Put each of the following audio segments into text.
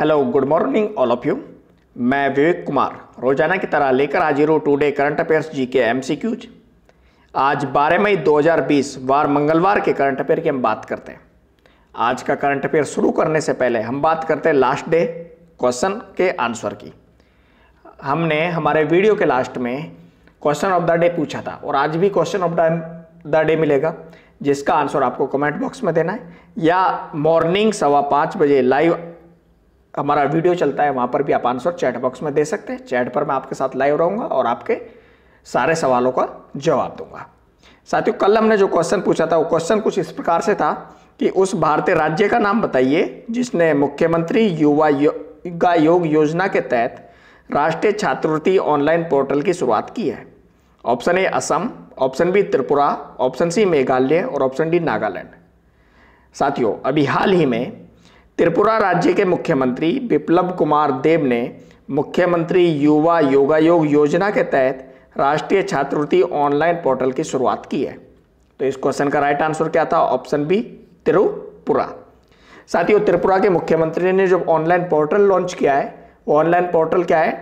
hello good morning all of you मैं विवेक कुमार रोजाना की तरह लेकर आज hero today current affairs G K एम आज 12 मई 2020 वार मंगलवार के करंट अफेयर की हम बात करते हैं आज का करंट अफेयर शुरू करने से पहले हम बात करते हैं लास्ट डे क्वेश्चन के आंसर की हमने हमारे वीडियो के लास्ट में क्वेश्चन ऑफ द डे पूछा था और आज भी क्वेश्चन ऑफ द डे मिलेगा जिसका आंसर आपको कमेंट बॉक्स में देना है या मॉर्निंग सवा पाँच बजे लाइव हमारा वीडियो चलता है वहाँ पर भी आप आंसर चैट बॉक्स में दे सकते हैं चैट पर मैं आपके साथ लाइव रहूँगा और आपके सारे सवालों का जवाब दूंगा साथियों कल हमने जो क्वेश्चन पूछा था वो क्वेश्चन कुछ इस प्रकार से था कि उस भारतीय राज्य का नाम बताइए जिसने मुख्यमंत्री युवा युवा योग योजना के तहत राष्ट्रीय छात्रवृत्ति ऑनलाइन पोर्टल की शुरुआत की है option A Assam option B Tripura option C Meghalaya और ऑप्शन डी नागालैंड साथियों अभी हाल ही में त्रिपुरा राज्य के मुख्यमंत्री विप्लव कुमार देव ने मुख्यमंत्री युवा योगायोग योजना के तहत राष्ट्रीय छात्रवृत्ति ऑनलाइन पोर्टल की शुरुआत की है तो इस क्वेश्चन का राइट आंसर क्या था ऑप्शन बी त्रिपुरा साथियों त्रिपुरा के मुख्यमंत्री ने जो ऑनलाइन पोर्टल लॉन्च किया है वो ऑनलाइन पोर्टल क्या है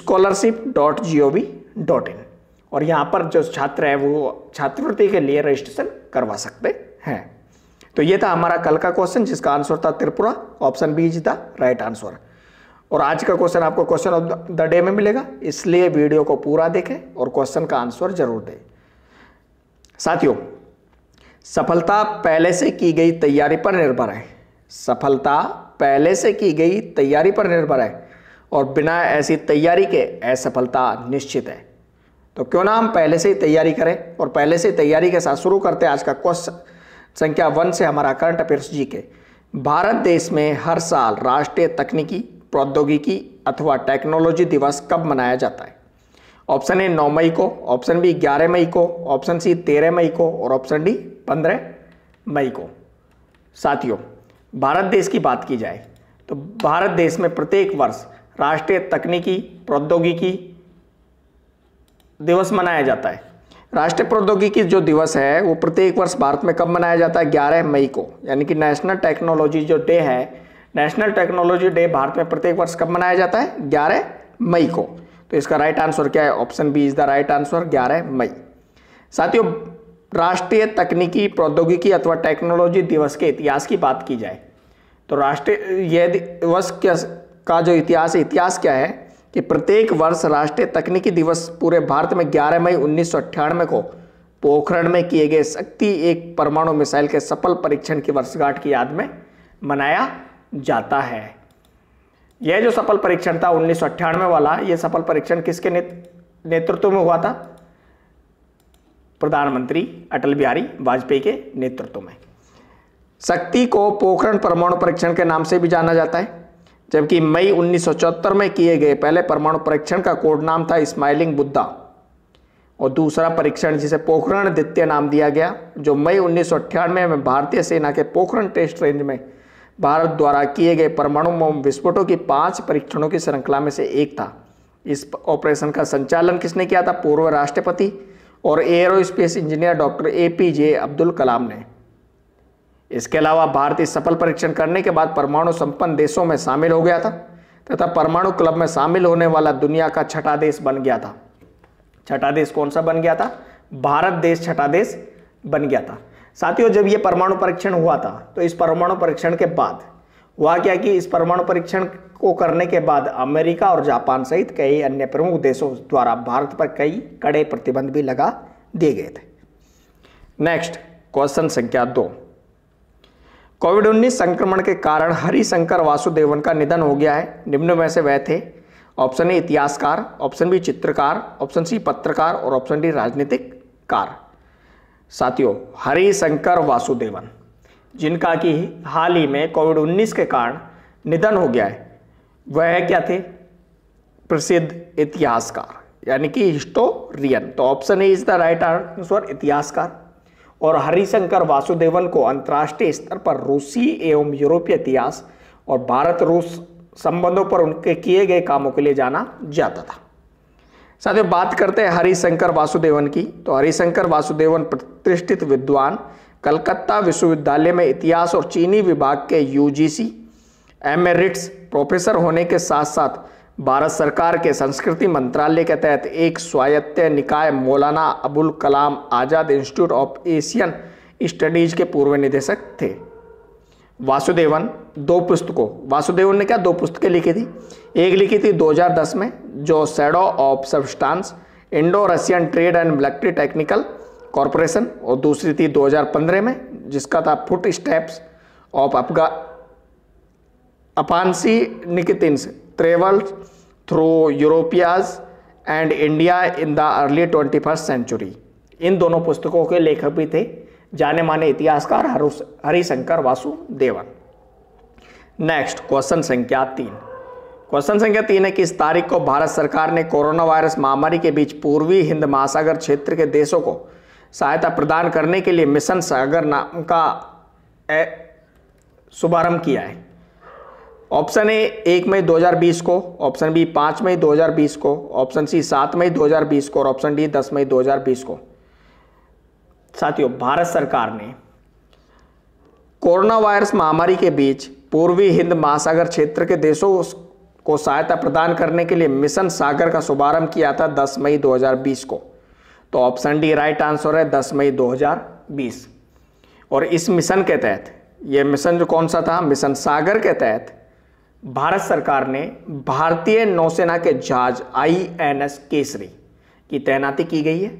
scholarship dot G O V dot in और यहाँ पर जो छात्र हैं वो छात्रवृत्ति के लिए रजिस्ट्रेशन करवा सकते हैं तो ये था हमारा कल का क्वेश्चन जिसका आंसर था Tripura option B is the right answer और आज का क्वेश्चन आपको क्वेश्चन ऑफ द डे में मिलेगा इसलिए वीडियो को पूरा देखें और क्वेश्चन का आंसर जरूर दें साथियों सफलता पहले से की गई तैयारी पर निर्भर है सफलता पहले से की गई तैयारी पर निर्भर है और बिना ऐसी तैयारी के असफलता निश्चित है तो क्यों ना हम पहले से ही तैयारी करें और पहले से तैयारी के साथ शुरू करते हैं आज का क्वेश्चन संख्या वन से हमारा करंट अफेयर्स जी के भारत देश में हर साल राष्ट्रीय तकनीकी प्रौद्योगिकी अथवा टेक्नोलॉजी दिवस कब मनाया जाता है ऑप्शन ए नौ मई को ऑप्शन बी ग्यारह मई को ऑप्शन सी तेरह मई को और ऑप्शन डी पंद्रह मई को साथियों भारत देश की बात की जाए तो भारत देश में प्रत्येक वर्ष राष्ट्रीय तकनीकी प्रौद्योगिकी दिवस मनाया जाता है राष्ट्रीय प्रौद्योगिकी जो दिवस है वो प्रत्येक वर्ष भारत में कब मनाया जाता है ग्यारह मई को यानी कि नेशनल टेक्नोलॉजी जो डे है नेशनल टेक्नोलॉजी डे भारत में प्रत्येक वर्ष कब मनाया जाता है ग्यारह मई को तो इसका राइट आंसर क्या है option B is the right answer ग्यारह मई साथियों राष्ट्रीय तकनीकी प्रौद्योगिकी अथवा टेक्नोलॉजी दिवस के इतिहास की बात की जाए तो राष्ट्रीय यह दिवस का जो इतिहास है इतिहास क्या है कि प्रत्येक वर्ष राष्ट्रीय तकनीकी दिवस पूरे भारत में 11 मई उन्नीस को पोखरण में किए गए शक्ति एक परमाणु मिसाइल के सफल परीक्षण की वर्षगांठ की याद में मनाया जाता है यह जो सफल परीक्षण था उन्नीस वाला यह सफल परीक्षण किसके नेतृत्व में हुआ था प्रधानमंत्री अटल बिहारी वाजपेयी के नेतृत्व में शक्ति को पोखरण परमाणु परीक्षण के नाम से भी जाना जाता है जबकि मई 1974 में किए गए पहले परमाणु परीक्षण का कोड नाम था स्माइलिंग बुद्धा और दूसरा परीक्षण जिसे पोखरण द्वितीय नाम दिया गया जो मई उन्नीस में भारतीय सेना के पोखरण टेस्ट रेंज में भारत द्वारा किए गए परमाणु बम विस्फोटों की पांच परीक्षणों की श्रृंखला में से एक था इस ऑपरेशन का संचालन किसने किया था पूर्व राष्ट्रपति और aerospace engineer doctor A P J Abdul Kalam ने इसके अलावा भारत इस सफल परीक्षण करने के बाद परमाणु संपन्न देशों में शामिल हो गया था तथा परमाणु क्लब में शामिल होने वाला दुनिया का छठा देश बन गया था छठा देश कौन सा बन गया था भारत देश छठा देश बन गया था साथियों जब यह परमाणु परीक्षण हुआ था तो इस परमाणु परीक्षण के बाद हुआ क्या कि इस परमाणु परीक्षण को करने के बाद अमेरिका और जापान सहित कई अन्य प्रमुख देशों द्वारा भारत पर कई कड़े प्रतिबंध भी लगा दिए गए थे नेक्स्ट क्वेश्चन संख्या दो कोविड 19 संक्रमण के कारण हरिशंकर वासुदेवन का निधन हो गया है निम्न में से वह थे ऑप्शन ए इतिहासकार ऑप्शन बी चित्रकार ऑप्शन सी पत्रकार और ऑप्शन डी राजनीतिक कार साथियों हरिशंकर वासुदेवन जिनका कि हाल ही में कोविड 19 के कारण निधन हो गया है वह क्या थे प्रसिद्ध इतिहासकार यानी कि हिस्टोरियन तो option A is the right answer इतिहासकार और हरिशंकर वासुदेवन को अंतर्राष्ट्रीय स्तर पर रूसी एवं यूरोपीय इतिहास और भारत रूस संबंधों पर उनके किए गए कामों के लिए जाना जाता था ही बात करते हैं हरिशंकर वासुदेवन की तो हरिशंकर वासुदेवन प्रतिष्ठित विद्वान कलकत्ता विश्वविद्यालय में इतिहास और चीनी विभाग के यूजीसी एमेरिट्स प्रोफेसर होने के साथ साथ भारत सरकार के संस्कृति मंत्रालय के तहत एक स्वायत्त निकाय Maulana Abul Kalam Azad institute of Asian studies के पूर्व निदेशक थे वासुदेवन दो पुस्तकों वासुदेवन ने क्या दो पुस्तकें लिखी थी एक लिखी थी 2010 में जो shadow of substance Indo Russian trade and military technical corporation और दूसरी थी 2015 में जिसका था फुट स्टेप्स ऑफ अपगा Afanasy Nikitin travelled through Eurasia and India in the early twenty first century इन दोनों पुस्तकों के लेखक भी थे जाने माने इतिहासकार हरिशंकर वासुदेवन नेक्स्ट क्वेश्चन संख्या तीन क्वेश्चन संख्या तीन है कि इस तारीख को भारत सरकार ने कोरोना वायरस महामारी के बीच पूर्वी हिंद महासागर क्षेत्र के देशों को सहायता प्रदान करने के लिए मिशन सागर नाम का शुभारंभ किया है ऑप्शन ए एक मई 2020 को ऑप्शन बी पाँच मई 2020 को ऑप्शन सी सात मई 2020 को और ऑप्शन डी दस मई 2020 को साथियों भारत सरकार ने कोरोना वायरस महामारी के बीच पूर्वी हिंद महासागर क्षेत्र के देशों को सहायता प्रदान करने के लिए मिशन सागर का शुभारंभ किया था 10 मई 2020 को तो ऑप्शन डी राइट आंसर है 10 मई 2020 और इस मिशन के तहत यह मिशन जो कौन सा था मिशन सागर के तहत भारत सरकार ने भारतीय नौसेना के जहाज आई एन एस केसरी की तैनाती की गई है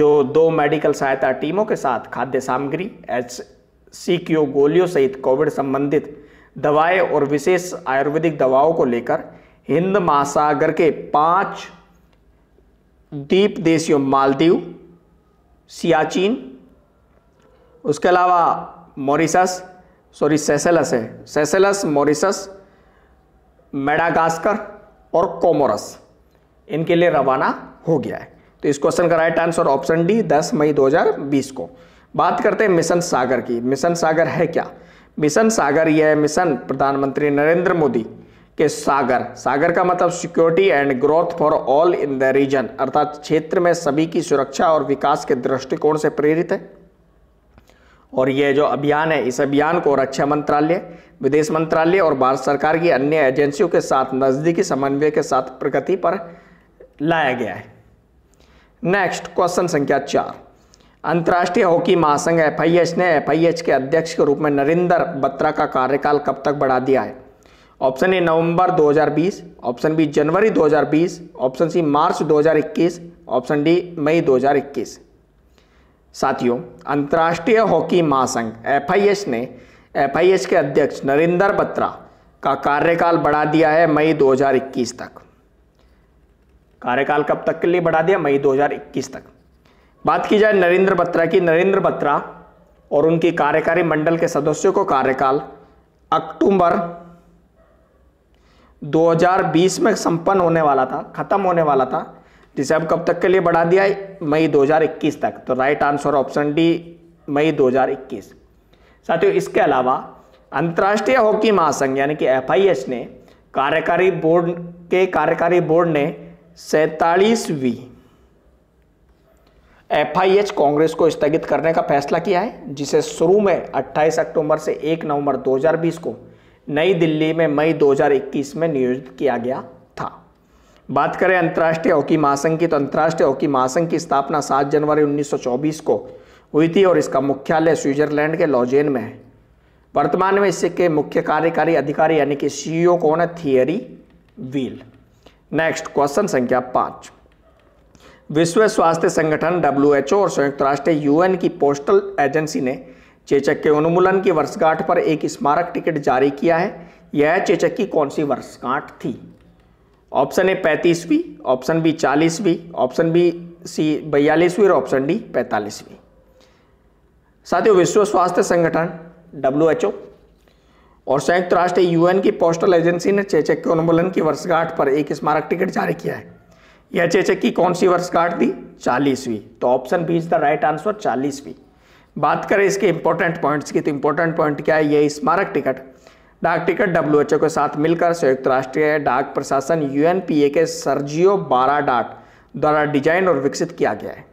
जो दो मेडिकल सहायता टीमों के साथ खाद्य सामग्री एच सी क्यू गोलियों सहित कोविड संबंधित दवाएं और विशेष आयुर्वेदिक दवाओं को लेकर हिंद महासागर के पांच द्वीप देशियों मालदीव सियाचिन उसके अलावा मॉरिसस सॉरी सेसेलस है सेसेलस मॉरिसस मेडागास्कर और कोमोरस इनके लिए रवाना हो गया है तो इस क्वेश्चन का राइट आंसर ऑप्शन डी 10 मई 2020 को बात करते हैं मिशन सागर की मिशन सागर है क्या मिशन सागर यह मिशन प्रधानमंत्री नरेंद्र मोदी के सागर सागर का मतलब security and growth for all in the region अर्थात क्षेत्र में सभी की सुरक्षा और विकास के दृष्टिकोण से प्रेरित है और ये जो अभियान है इस अभियान को रक्षा मंत्रालय विदेश मंत्रालय और भारत सरकार की अन्य एजेंसियों के साथ नज़दीकी समन्वय के साथ प्रगति पर लाया गया है नेक्स्ट क्वेश्चन संख्या चार अंतर्राष्ट्रीय हॉकी महासंघ एफ ने एफ के अध्यक्ष के रूप में नरेंद्र बत्रा का कार्यकाल कब तक बढ़ा दिया है ऑप्शन ए नवंबर 2020 ऑप्शन बी जनवरी 2020 ऑप्शन सी मार्च 2021 ऑप्शन डी मई 2021 साथियों अंतर्राष्ट्रीय हॉकी महासंघ एफ ने एफ के अध्यक्ष नरेंद्र बत्रा का कार्यकाल बढ़ा दिया है मई 2021 तक कार्यकाल कब तक के लिए बढ़ा दिया मई 2021 तक बात की जाए नरेंद्र बत्रा की नरेंद्र बत्रा और उनकी कार्यकारी मंडल के सदस्यों को कार्यकाल अक्टूबर 2020 में संपन्न होने वाला था खत्म होने वाला था जिसे हम कब तक के लिए बढ़ा दिया है मई 2021 तक तो राइट आंसर ऑप्शन डी मई 2021 साथियों इसके अलावा अंतर्राष्ट्रीय हॉकी महासंघ यानी कि एफ ने कार्यकारी बोर्ड के कार्यकारी बोर्ड ने सैतालीसवीं एफआईएच कांग्रेस को स्थगित करने का फैसला किया है जिसे शुरू में 28 अक्टूबर से 1 नवंबर 2020 को नई दिल्ली में मई 2021 में नियोजित किया गया बात करें अंतर्राष्ट्रीय हॉकी महासंघ की तो अंतर्राष्ट्रीय हॉकी महासंघ की स्थापना 7 जनवरी 1924 को हुई थी और इसका मुख्यालय स्विट्जरलैंड के लॉजेन में है वर्तमान में इसके मुख्य कार्यकारी अधिकारी यानी कि सीईओ कौन है थियरी व्हील नेक्स्ट क्वेश्चन संख्या पाँच विश्व स्वास्थ्य संगठन डब्ल्यू और संयुक्त राष्ट्र यूएन की पोस्टल एजेंसी ने चेचक के उन्मूलन की वर्षगांठ पर एक स्मारक टिकट जारी किया है यह चेचक की कौन सी वर्षगांठ थी ऑप्शन ए पैंतीसवीं ऑप्शन बी चालीसवीं ऑप्शन बी सी बयालीसवीं और ऑप्शन डी पैंतालीसवीं साथियों विश्व स्वास्थ्य संगठन डब्ल्यू और संयुक्त राष्ट्र यूएन की पोस्टल एजेंसी ने चेचक के उन्मूलन की वर्षगांठ पर एक स्मारक टिकट जारी किया है यह चेचक की कौन सी वर्षगांठ दी चालीसवीं तो option B is the right answer चालीसवीं बात करें इसके इंपॉर्टेंट पॉइंट्स की तो इंपॉर्टेंट पॉइंट क्या है यह स्मारक टिकट डाक टिकट डब्ल्यू के साथ मिलकर संयुक्त राष्ट्रीय डाक प्रशासन यूएनपीए के सर्जियो बारा डाक द्वारा डिजाइन और विकसित किया गया है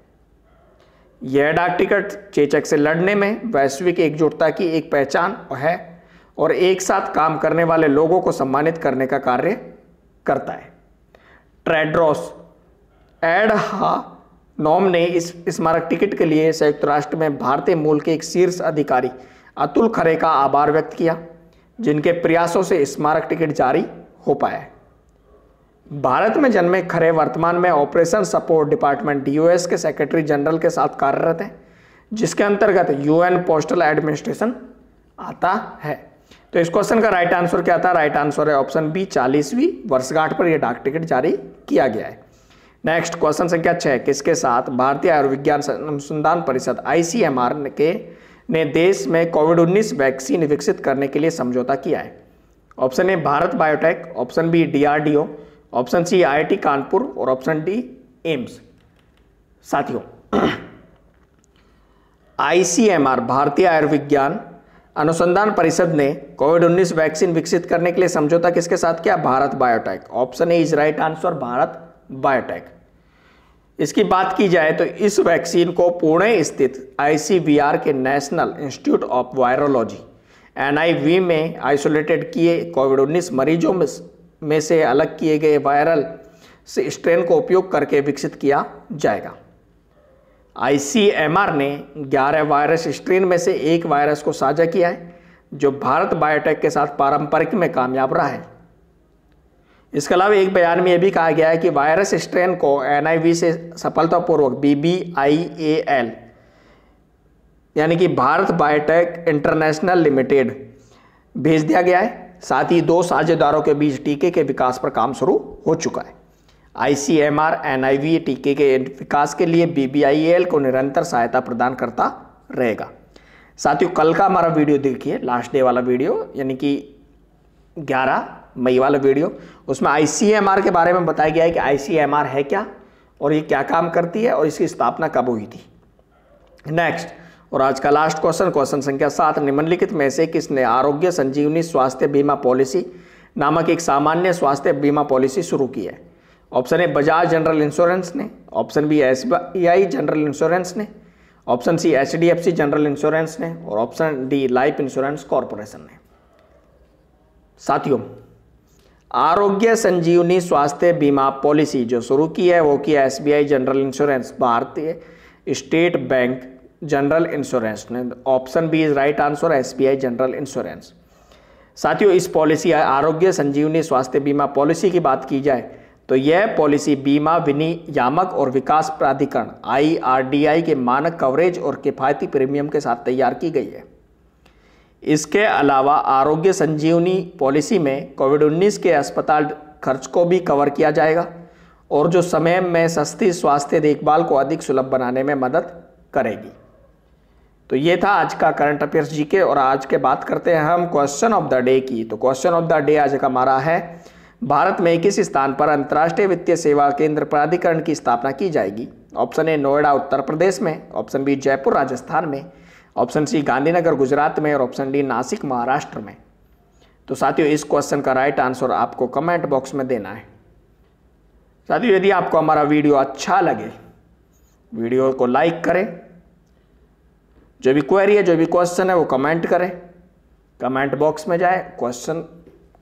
यह डाक टिकट चेचक से लड़ने में वैश्विक एकजुटता की एक पहचान है और एक साथ काम करने वाले लोगों को सम्मानित करने का कार्य करता है ट्रेड्रॉस एड हा नॉम ने इस स्मारक टिकट के लिए संयुक्त राष्ट्र में भारतीय मूल के एक शीर्ष अधिकारी अतुल खरे का आभार व्यक्त किया जिनके प्रयासों से स्मारक टिकट जारी हो पाया भारत में जन्मे खरे वर्तमान में ऑपरेशन सपोर्ट डिपार्टमेंट डीओएस के सेक्रेटरी जनरल के साथ कार्यरत हैं जिसके अंतर्गत यूएन पोस्टल एडमिनिस्ट्रेशन आता है तो इस क्वेश्चन का राइट आंसर क्या था राइट आंसर है ऑप्शन बी चालीसवीं वर्षगांठ पर यह डाक टिकट जारी किया गया है नेक्स्ट क्वेश्चन संख्या छह किसके साथ भारतीय आयुर्विज्ञान अनुसंधान परिषद आईसीएमआर के ने देश में कोविड 19 वैक्सीन विकसित करने के लिए समझौता किया है option A Bharat biotech option B DRDO option C IIT Kanpur और ऑप्शन डी एम्स साथियों आईसीएमआर भारतीय आयुर्विज्ञान अनुसंधान परिषद ने कोविड 19 वैक्सीन विकसित करने के लिए समझौता किसके साथ किया Bharat biotech option A is right answer Bharat biotech इसकी बात की जाए तो इस वैक्सीन को पुणे स्थित आईसीबीआर के national institute of virology NIV में आइसोलेटेड किए कोविड 19 मरीजों में में से अलग किए गए वायरल से स्ट्रेन को उपयोग करके विकसित किया जाएगा आईसीएमआर ने 11 वायरस स्ट्रेन में से एक वायरस को साझा किया है जो भारत बायोटेक के साथ पारंपरिक में कामयाब रहा है इसके अलावा एक बयान में यह भी कहा गया है कि वायरस स्ट्रेन को एनआईवी से सफलतापूर्वक बीबीआईएएल यानी कि भारत बायोटेक इंटरनेशनल लिमिटेड भेज दिया गया है साथ ही दो साझेदारों के बीच टीके के विकास पर काम शुरू हो चुका है आईसीएमआर एनआईवी टीके के विकास के लिए बीबीआईएल को निरंतर सहायता प्रदान करता रहेगा साथियों कल का हमारा वीडियो देखिए लास्ट डे वाला वीडियो यानी कि ग्यारह मई वाला वीडियो उसमें आई के बारे में बताया गया है कि आई है क्या और ये क्या काम करती है और इसकी स्थापना कब हुई थी नेक्स्ट और आज का लास्ट क्वेश्चन क्वेश्चन संख्या सात निम्नलिखित में से किसने आरोग्य संजीवनी स्वास्थ्य बीमा पॉलिसी नामक एक सामान्य स्वास्थ्य बीमा पॉलिसी शुरू की है option A Bajaj general insurance ने option B S general insurance ने option C H general insurance ने और option D life insurance corporation ने साथियों आरोग्य संजीवनी स्वास्थ्य बीमा पॉलिसी जो शुरू की है वो किया एसबीआई जनरल इंश्योरेंस भारतीय स्टेट बैंक जनरल इंश्योरेंस ने option B is right answer SBI general insurance साथियों इस पॉलिसी आरोग्य संजीवनी स्वास्थ्य बीमा पॉलिसी की बात की जाए तो यह पॉलिसी बीमा विनियामक और विकास प्राधिकरण आई के मानक कवरेज और किफायती प्रीमियम के साथ तैयार की गई है इसके अलावा आरोग्य संजीवनी पॉलिसी में कोविड 19 के अस्पताल खर्च को भी कवर किया जाएगा और जो समय में सस्ती स्वास्थ्य देखभाल को अधिक सुलभ बनाने में मदद करेगी तो ये था आज का करंट अफेयर्स जीके और आज के बात करते हैं हम क्वेश्चन ऑफ द डे की तो क्वेश्चन ऑफ द डे आज का हमारा है भारत में किस स्थान पर अंतर्राष्ट्रीय वित्तीय सेवा केंद्र प्राधिकरण की स्थापना की जाएगी ऑप्शन ए नोएडा उत्तर प्रदेश में ऑप्शन बी जयपुर राजस्थान में ऑप्शन सी गांधीनगर गुजरात में और ऑप्शन डी नासिक महाराष्ट्र में तो साथियों इस क्वेश्चन का राइट आंसर आपको कमेंट बॉक्स में देना है साथियों यदि आपको हमारा वीडियो अच्छा लगे वीडियो को लाइक करें जो भी क्वेरी है जो भी क्वेश्चन है वो कमेंट करें कमेंट बॉक्स में जाए क्वेश्चन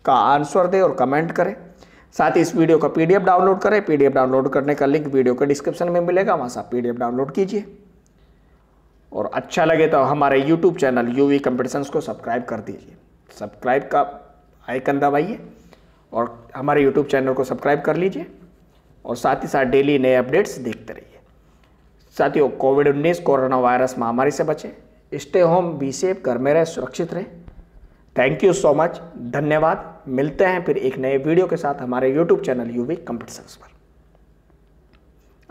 का आंसर दे और कमेंट करें साथ ही इस वीडियो का पीडीएफ डाउनलोड करें पीडीएफ डाउनलोड करने का लिंक वीडियो के डिस्क्रिप्शन में मिलेगा वहाँ से आप पीडीएफ डाउनलोड कीजिए और अच्छा लगे तो हमारे यूट्यूब चैनल यू वी को सब्सक्राइब कर दीजिए सब्सक्राइब का आइकन दबाइए और हमारे यूट्यूब चैनल को सब्सक्राइब कर लीजिए और साथ ही साथ डेली नए अपडेट्स देखते रहिए साथियों कोविड उन्नीस कोरोना वायरस महामारी से बचें स्टे होम बी सेफ घर में रहें सुरक्षित रहें थैंक यू सो मच धन्यवाद मिलते हैं फिर एक नए वीडियो के साथ हमारे यूट्यूब चैनल यू वी पर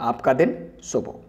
आपका दिन शुभ हो